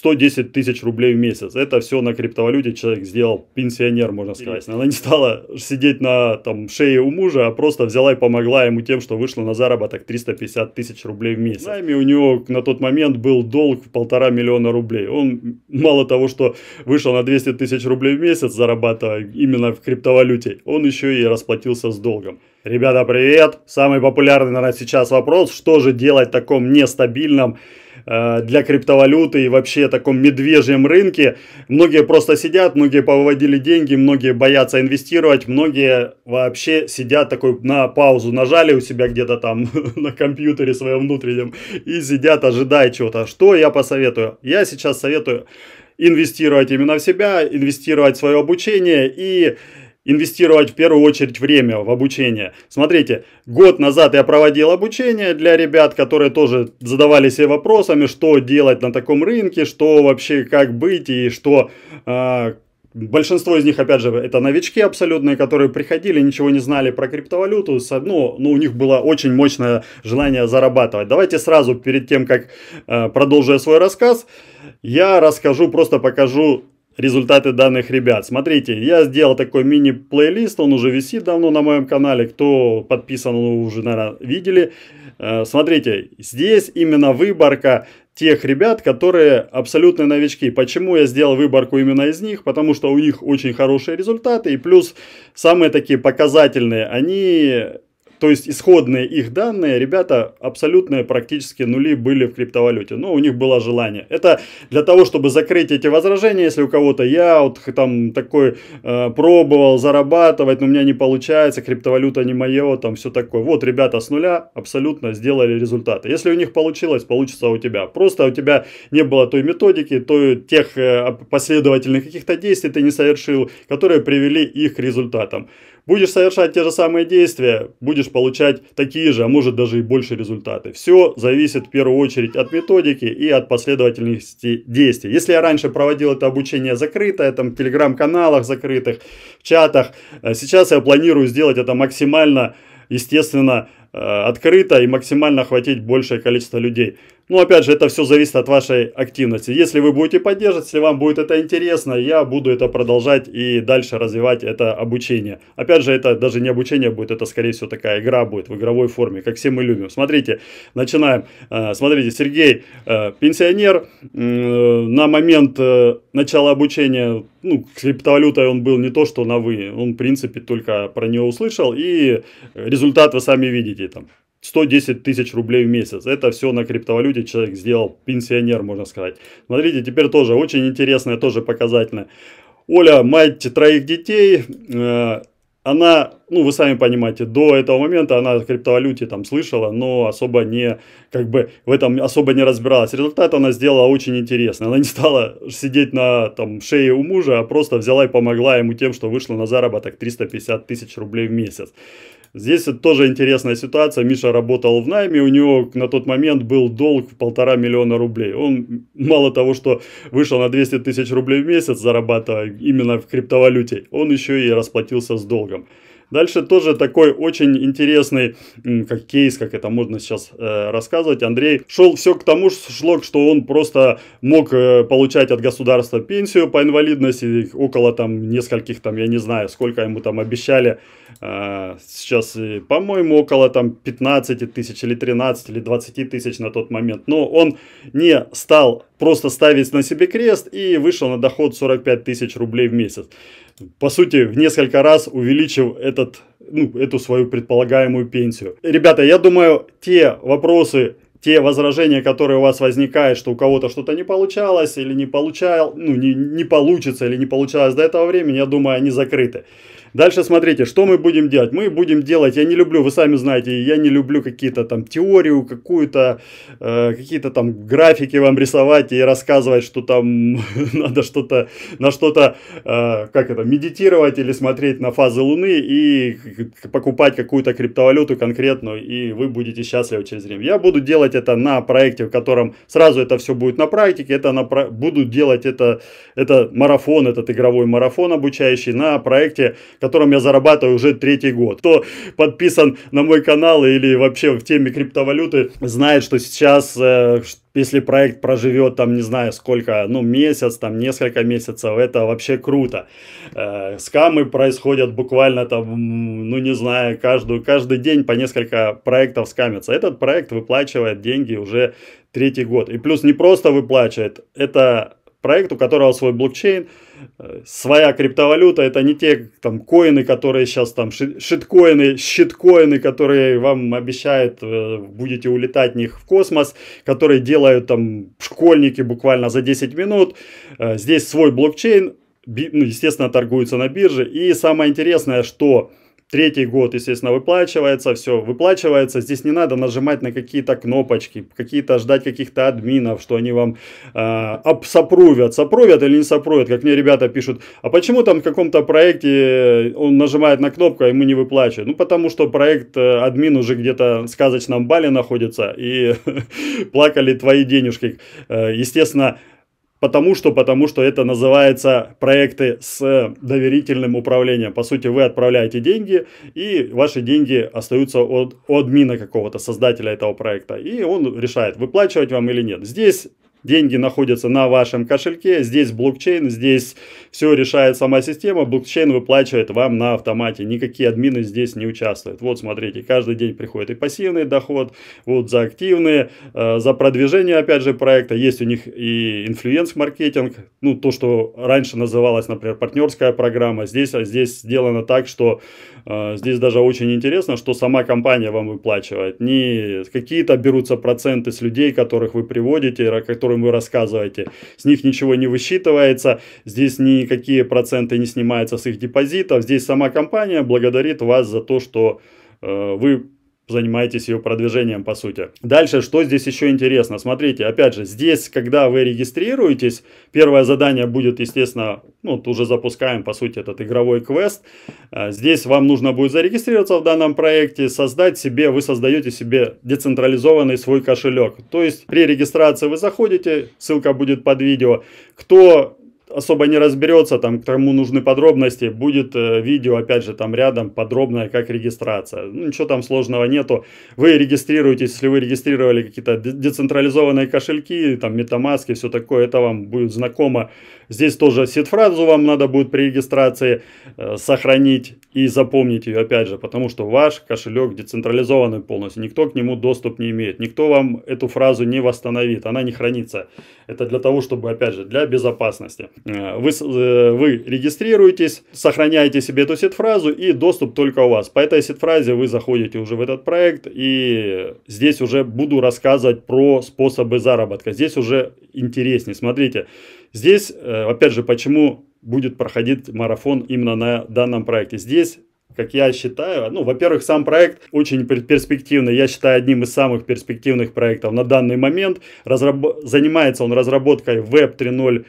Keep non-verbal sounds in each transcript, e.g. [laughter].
110 тысяч рублей в месяц. Это все на криптовалюте человек сделал пенсионер, можно сказать. Она не стала сидеть на там, шее у мужа, а просто взяла и помогла ему тем, что вышла на заработок 350 тысяч рублей в месяц. Найми у него на тот момент был долг в полтора миллиона рублей. Он мало того, что вышел на 200 тысяч рублей в месяц, зарабатывая именно в криптовалюте, он еще и расплатился с долгом. Ребята, привет! Самый популярный, наверное, сейчас вопрос, что же делать в таком нестабильном Э, для криптовалюты и вообще таком медвежьем рынке. Многие просто сидят, многие повыводили деньги, многие боятся инвестировать, многие вообще сидят такой на паузу, нажали у себя где-то там [laughs] на компьютере своем внутреннем и сидят, ожидая чего-то. Что я посоветую? Я сейчас советую инвестировать именно в себя, инвестировать в свое обучение и инвестировать в первую очередь время в обучение. Смотрите, год назад я проводил обучение для ребят, которые тоже задавали себе вопросами, что делать на таком рынке, что вообще, как быть и что... Э, Большинство из них, опять же, это новички абсолютные, которые приходили, ничего не знали про криптовалюту, ну, ну у них было очень мощное желание зарабатывать. Давайте сразу, перед тем, как э, продолжу свой рассказ, я расскажу, просто покажу результаты данных ребят. Смотрите, я сделал такой мини-плейлист, он уже висит давно на моем канале, кто подписан, ну, уже, наверное, видели. Э, смотрите, здесь именно выборка тех ребят, которые абсолютные новички. Почему я сделал выборку именно из них? Потому что у них очень хорошие результаты и плюс самые такие показательные. Они то есть исходные их данные, ребята, абсолютные практически нули были в криптовалюте. Но ну, у них было желание. Это для того, чтобы закрыть эти возражения, если у кого-то я вот там такой э, пробовал зарабатывать, но у меня не получается, криптовалюта не мое, там все такое. Вот ребята с нуля абсолютно сделали результаты. Если у них получилось, получится у тебя. Просто у тебя не было той методики, той, тех э, последовательных каких-то действий ты не совершил, которые привели их к результатам. Будешь совершать те же самые действия, будешь получать такие же, а может даже и больше результаты. Все зависит в первую очередь от методики и от последовательности действий. Если я раньше проводил это обучение закрытое, там в телеграм-каналах закрытых, в чатах, э, сейчас я планирую сделать это максимально, естественно, э, открыто и максимально охватить большее количество людей. Но ну, опять же, это все зависит от вашей активности. Если вы будете поддерживать, если вам будет это интересно, я буду это продолжать и дальше развивать это обучение. Опять же, это даже не обучение будет, это скорее всего такая игра будет в игровой форме, как все мы любим. Смотрите, начинаем. Э, смотрите, Сергей э, пенсионер. Э, на момент начала обучения ну, криптовалютой он был не то, что на вы. Он, в принципе, только про нее услышал. И результат вы сами видите там. 110 тысяч рублей в месяц. Это все на криптовалюте человек сделал, пенсионер, можно сказать. Смотрите, теперь тоже очень интересное, тоже показательное. Оля, мать троих детей, э, она, ну, вы сами понимаете, до этого момента она о криптовалюте там слышала, но особо не, как бы, в этом особо не разбиралась. Результат она сделала очень интересный. Она не стала сидеть на, там, шее у мужа, а просто взяла и помогла ему тем, что вышла на заработок 350 тысяч рублей в месяц. Здесь тоже интересная ситуация. Миша работал в найме, у него на тот момент был долг в полтора миллиона рублей. Он мало того, что вышел на 200 тысяч рублей в месяц, зарабатывая именно в криптовалюте, он еще и расплатился с долгом. Дальше тоже такой очень интересный как кейс, как это можно сейчас э, рассказывать. Андрей шел все к тому шло, что он просто мог э, получать от государства пенсию по инвалидности около там нескольких там, я не знаю, сколько ему там обещали. А, сейчас, э, по-моему, около там 15 тысяч или 13 или 20 тысяч на тот момент. Но он не стал просто ставить на себе крест и вышел на доход 45 тысяч рублей в месяц по сути, в несколько раз увеличив этот, ну, эту свою предполагаемую пенсию. Ребята, я думаю, те вопросы, те возражения, которые у вас возникают, что у кого-то что-то не получалось или не получал, ну, не, не получится или не получалось до этого времени, я думаю, они закрыты. Дальше смотрите, что мы будем делать. Мы будем делать, я не люблю, вы сами знаете, я не люблю какие-то там теорию, какую-то, э, какие-то там графики вам рисовать и рассказывать, что там [laughs] надо что-то, на что-то, э, как это, медитировать или смотреть на фазы Луны и покупать какую-то криптовалюту конкретную, и вы будете счастливы через время. Я буду делать это на проекте, в котором сразу это все будет на практике, это на, буду делать это, это марафон, этот игровой марафон обучающий на проекте, которым я зарабатываю уже третий год. Кто подписан на мой канал или вообще в теме криптовалюты, знает, что сейчас э, если проект проживет там, не знаю, сколько, ну, месяц, там, несколько месяцев, это вообще круто. Э, скамы происходят буквально там, ну, не знаю, каждую, каждый день по несколько проектов скамятся. Этот проект выплачивает деньги уже третий год. И плюс не просто выплачивает, это проект, у которого свой блокчейн, э, своя криптовалюта, это не те там коины, которые сейчас там шиткоины, щиткоины, которые вам обещают, э, будете улетать в них в космос, которые делают там школьники буквально за 10 минут. Э, здесь свой блокчейн, ну, естественно, торгуется на бирже. И самое интересное, что Третий год, естественно, выплачивается, все выплачивается. Здесь не надо нажимать на какие-то кнопочки, какие-то ждать каких-то админов, что они вам э, а, сопрувят, сопрувят или не сопрувят. Как мне ребята пишут, а почему там в каком-то проекте э, он нажимает на кнопку, а ему не выплачивают? Ну, потому что проект э, админ уже где-то в сказочном бале находится, и [laughs] плакали твои денежки. Э, естественно, Потому что, потому что это называется проекты с доверительным управлением. По сути, вы отправляете деньги, и ваши деньги остаются от, у админа какого-то, создателя этого проекта. И он решает, выплачивать вам или нет. Здесь Деньги находятся на вашем кошельке, здесь блокчейн, здесь все решает сама система, блокчейн выплачивает вам на автомате, никакие админы здесь не участвуют. Вот смотрите, каждый день приходит и пассивный доход, вот за активные, э, за продвижение опять же проекта, есть у них и инфлюенс-маркетинг, ну то, что раньше называлось, например, партнерская программа, здесь, а здесь сделано так, что э, здесь даже очень интересно, что сама компания вам выплачивает, не какие-то берутся проценты с людей, которых вы приводите, которые которым вы рассказываете. С них ничего не высчитывается, здесь никакие проценты не снимаются с их депозитов. Здесь сама компания благодарит вас за то, что э, вы занимаетесь ее продвижением, по сути. Дальше, что здесь еще интересно? Смотрите, опять же, здесь, когда вы регистрируетесь, первое задание будет, естественно, ну, вот уже запускаем, по сути, этот игровой квест. А, здесь вам нужно будет зарегистрироваться в данном проекте, создать себе, вы создаете себе децентрализованный свой кошелек. То есть при регистрации вы заходите, ссылка будет под видео. Кто особо не разберется, там, к тому нужны подробности, будет э, видео, опять же, там рядом подробное, как регистрация. Ну, ничего там сложного нету. Вы регистрируетесь, если вы регистрировали какие-то децентрализованные кошельки, там, MetaMask и все такое, это вам будет знакомо. Здесь тоже сид-фразу вам надо будет при регистрации э, сохранить и запомнить ее, опять же, потому что ваш кошелек децентрализованный полностью, никто к нему доступ не имеет, никто вам эту фразу не восстановит, она не хранится. Это для того, чтобы, опять же, для безопасности. Э, вы, э, вы регистрируетесь, сохраняете себе эту сет-фразу и доступ только у вас. По этой сет-фразе вы заходите уже в этот проект и здесь уже буду рассказывать про способы заработка. Здесь уже интереснее. Смотрите, здесь, э, опять же, почему будет проходить марафон именно на данном проекте. Здесь как я считаю, ну, во-первых, сам проект очень перспективный, я считаю одним из самых перспективных проектов на данный момент. Разраб... Занимается он разработкой Web 3.0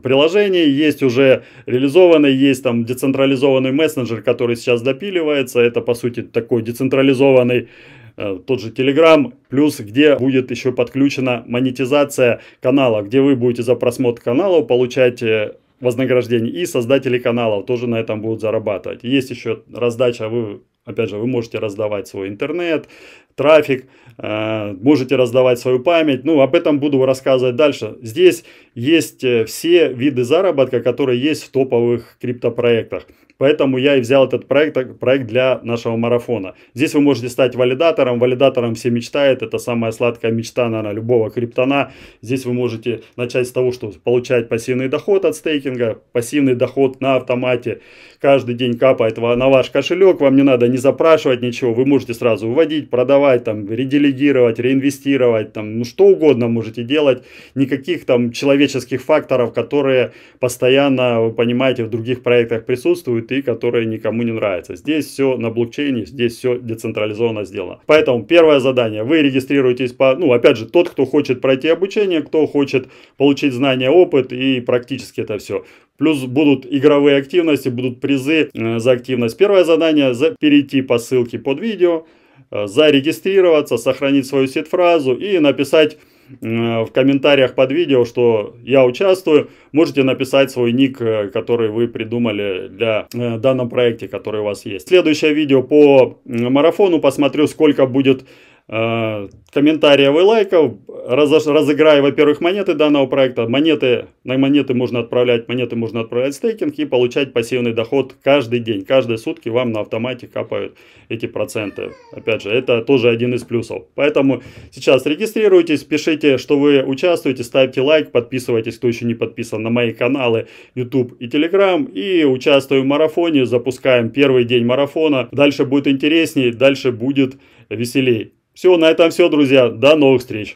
приложений, есть уже реализованный, есть там децентрализованный мессенджер, который сейчас допиливается. Это, по сути, такой децентрализованный э, тот же Telegram, плюс где будет еще подключена монетизация канала, где вы будете за просмотр канала получать э, вознаграждение И создатели каналов тоже на этом будут зарабатывать. Есть еще раздача, вы, опять же, вы можете раздавать свой интернет, трафик, э, можете раздавать свою память. Ну, об этом буду рассказывать дальше. Здесь есть э, все виды заработка, которые есть в топовых криптопроектах. Поэтому я и взял этот проект, проект для нашего марафона. Здесь вы можете стать валидатором. Валидатором все мечтают. Это самая сладкая мечта, наверное, любого криптона. Здесь вы можете начать с того, что получать пассивный доход от стейкинга. Пассивный доход на автомате каждый день капает на ваш кошелек. Вам не надо не запрашивать ничего. Вы можете сразу выводить, продавать перепродавать, там, ределегировать, реинвестировать, там, ну что угодно можете делать, никаких там человеческих факторов, которые постоянно, вы понимаете, в других проектах присутствуют и которые никому не нравятся. Здесь все на блокчейне, здесь все децентрализованно сделано. Поэтому первое задание, вы регистрируетесь по, ну опять же, тот, кто хочет пройти обучение, кто хочет получить знания, опыт и практически это все. Плюс будут игровые активности, будут призы э, за активность. Первое задание перейти по ссылке под видео, Э, зарегистрироваться, сохранить свою сет фразу и написать э, в комментариях под видео, что я участвую. Можете написать свой ник, э, который вы придумали для данного проекта, который у вас есть. Следующее видео по марафону. Посмотрю, сколько будет Э, комментариев и лайков. Раз, разыграю, во-первых, монеты данного проекта. Монеты, на монеты можно отправлять, монеты можно отправлять в стейкинг и получать пассивный доход каждый день. Каждые сутки вам на автомате капают эти проценты. Опять же, это тоже один из плюсов. Поэтому сейчас регистрируйтесь, пишите, что вы участвуете, ставьте лайк, подписывайтесь, кто еще не подписан на мои каналы YouTube и Telegram. И участвуем в марафоне, запускаем первый день марафона. Дальше будет интереснее, дальше будет веселей. Все, на этом все, друзья. До новых встреч.